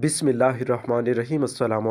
बिसमीम अल्लाम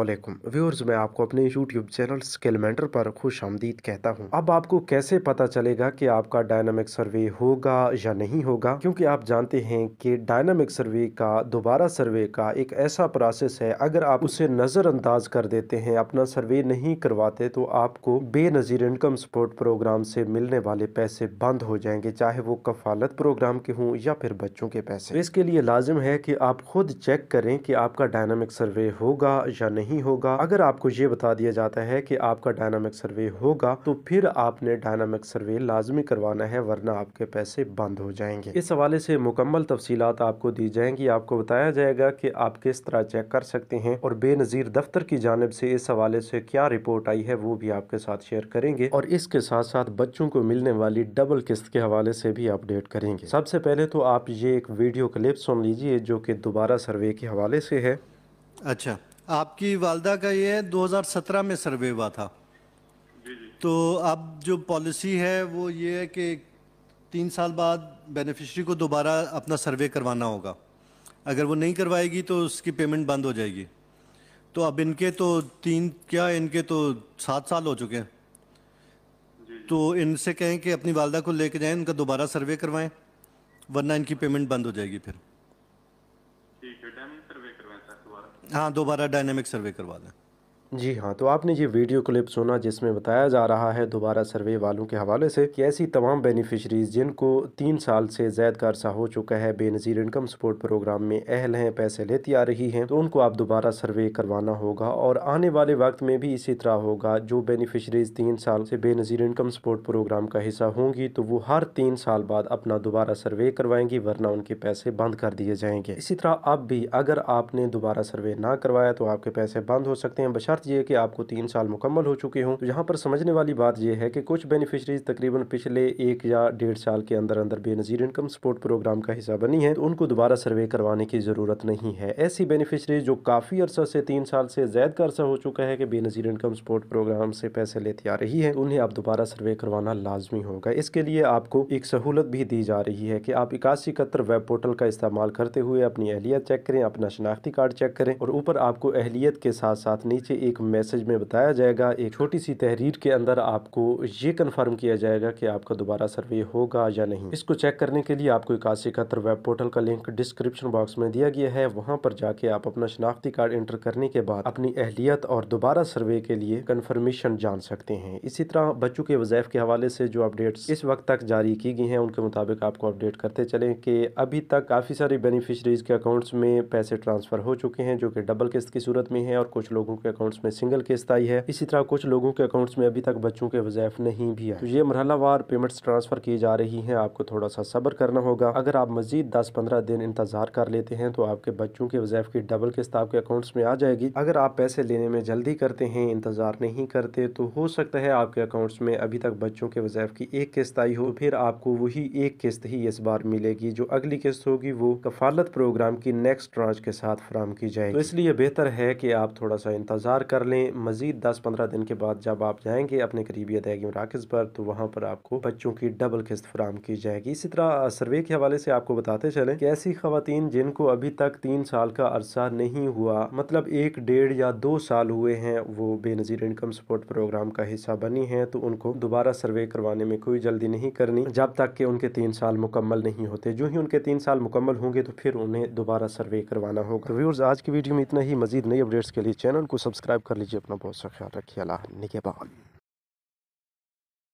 व्यूअर्स मैं आपको अपने यूट्यूब चैनल स्किल मेंटर पर खुश आमदीद कहता हूँ अब आपको कैसे पता चलेगा कि आपका डायनामिक सर्वे होगा या नहीं होगा क्योंकि आप जानते हैं कि डायनामिक सर्वे का दोबारा सर्वे का एक ऐसा प्रोसेस है अगर आप उसे नज़रअंदाज कर देते हैं अपना सर्वे नहीं करवाते तो आपको बेनज़ीर इनकम सपोर्ट प्रोग्राम से मिलने वाले पैसे बंद हो जाएंगे चाहे वो कफालत प्रोग्राम के हों या फिर बच्चों के पैसे तो इसके लिए लाजिम है कि आप खुद चेक करें कि आप आपका डायनामिक सर्वे होगा या नहीं होगा अगर आपको ये बता दिया जाता है कि आपका डायनामिक सर्वे होगा तो फिर आपने डायनामिक सर्वे लाजमी करवाना है वरना आपके पैसे बंद हो जाएंगे इस हवाले से मुकम्मल तफसी आपको दी जाएंगी आपको बताया जाएगा कि आप किस तरह चेक कर सकते हैं और बेनज़ीर दफ्तर की जानब से इस हवाले से क्या रिपोर्ट आई है वो भी आपके साथ शेयर करेंगे और इसके साथ साथ बच्चों को मिलने वाली डबल किस्त के हवाले से भी अपडेट करेंगे सबसे पहले तो आप ये एक वीडियो क्लिप सुन लीजिए जो कि दोबारा सर्वे के हवाले से से है अच्छा आपकी वालदा का ये 2017 में सर्वे हुआ था तो अब जो पॉलिसी है वो ये है कि तीन साल बाद बेनिफिशरी को दोबारा अपना सर्वे करवाना होगा अगर वो नहीं करवाएगी तो उसकी पेमेंट बंद हो जाएगी तो अब इनके तो तीन क्या इनके तो सात साल हो चुके हैं तो इनसे कहें कि अपनी वालदा को लेके जाएं इनका दोबारा सर्वे करवाएं वरना इनकी पेमेंट बंद हो जाएगी फिर हाँ दोबारा डायनेमिक सर्वे करवा दें जी हाँ तो आपने ये वीडियो क्लिप सुना जिसमें बताया जा रहा है दोबारा सर्वे वालों के हवाले से कि ऐसी तमाम बेनिफिशरीज़ जिनको तीन साल से ज्यादा का अरसा हो चुका है बेनज़ीर इनकम सपोर्ट प्रोग्राम में अहल हैं पैसे लेती आ रही हैं तो उनको आप दोबारा सर्वे करवाना होगा और आने वाले वक्त में भी इसी तरह होगा जो बेनिफिशरीज़ तीन साल से बेनज़ीर इनकम सपोर्ट प्रोग्राम का हिस्सा होंगी तो वो हर तीन साल बाद अपना दोबारा सर्वे करवाएंगी वरना उनके पैसे बंद कर दिए जाएंगे इसी तरह अब भी अगर आपने दोबारा सर्वे ना करवाया तो आपके पैसे बंद हो सकते हैं बशर बात यह है कि आपको तीन साल मुकम्मल हो चुके हों तो यहाँ पर समझने वाली बात यह है कि कुछ बेनिफिशरीज तकरीबन पिछले एक या डेढ़ साल के अंदर अंदर बेनजीर इनकम सपोर्ट प्रोग्राम का हिस्सा बनी है तो उनको दोबारा सर्वे करवाने की ज़रूरत नहीं है ऐसी बेनिफिशरीज जो काफ़ी अरसा से तीन साल से ज्यादा का अरसा हो चुका है कि बेनजीर इनकम सपोर्ट प्रोग्राम से पैसे लेती आ रही है उन्हें आप दोबारा सर्वे करवाना लाजमी होगा इसके लिए आपको एक सहूलत भी दी जा रही है कि आप इक्यासी इकहत्तर वेब पोर्टल का इस्तेमाल करते हुए अपनी अहलियत चेक करें अपना शनाख्ती कार्ड चेक करें और ऊपर आपको अहलियत के साथ साथ नीचे एक मैसेज में बताया जाएगा एक छोटी सी तहरीर के अंदर आपको ये कन्फर्म किया जाएगा कि आपका दोबारा सर्वे होगा या नहीं इसको चेक करने के लिए आपको इक्यासी इकहत्तर वेब पोर्टल का लिंक डिस्क्रिप्शन बॉक्स में दिया गया है वहाँ पर जाके आप अपना शनाख्ती कार्ड एंटर करने के बाद अपनी अहलियत और दोबारा सर्वे के लिए कन्फर्मेशन जान सकते हैं इसी तरह बच्चों के वज़ैफ़ के हवाले से जो अपडेट इस वक्त तक जारी की गई है उनके मुताबिक आपको अपडेट करते चले कि अभी तक काफ़ी सारी बेनिफिशरीज़ के अकाउंट्स में पैसे ट्रांसफ़र हो चुके हैं जो कि डबल किस्त की सूरत में है और कुछ लोगों के अकाउंट अकाउंट्स में सिंगल किस्त आई है इसी तरह कुछ लोगों के अकाउंट्स में अभी तक बच्चों के वजैफ नहीं भी आए तो ये मरहलावार पेमेंट्स ट्रांसफर की जा रही है आपको थोड़ा सा सब्र करना होगा अगर आप मजीद दस पंद्रह दिन इंतजार कर लेते हैं तो आपके बच्चों के वजैफ की डबल किस्त आपके अकाउंट्स में आ जाएगी अगर आप पैसे लेने में जल्दी करते हैं इंतजार नहीं करते तो हो सकता है आपके अकाउंट्स में अभी तक बच्चों के वजैफ की एक किस्त आई हो तो फिर आपको वही एक किस्त ही इस बार मिलेगी जो अगली किस्त होगी वो कफालत प्रोग्राम की नेक्स्ट ट्रांच के साथ फराम की जाएगी तो इसलिए बेहतर है कि आप थोड़ा सा इंतजार इंतज़ार कर लें मज़ीद दस पंद्रह दिन के बाद जब आप जाएंगे अपने करीबी अदायगी मराकज़ पर तो वहाँ पर आपको बच्चों की डबल किस्त फराम की जाएगी इसी तरह सर्वे के हवाले से आपको बताते चलें कि ऐसी खातन जिनको अभी तक तीन साल का अरसा नहीं हुआ मतलब एक डेढ़ या दो साल हुए हैं वो बेनज़ीर इनकम सपोर्ट प्रोग्राम का हिस्सा बनी है तो उनको दोबारा सर्वे करवाने में कोई जल्दी नहीं करनी जब तक कि उनके तीन साल मुकम्मल नहीं होते जो ही उनके तीन साल मुकम्मल होंगे तो फिर उन्हें दोबारा सर्वे करवाना होगा तो व्यूर्स आज की वीडियो में इतना ही मजीद नई अपडेट्स के लिए चैनल को सब्सक्राइब सब्सक्राइब कर लीजिए अपना बहुत सा ख्याल रखिए अल्लाह निगेबान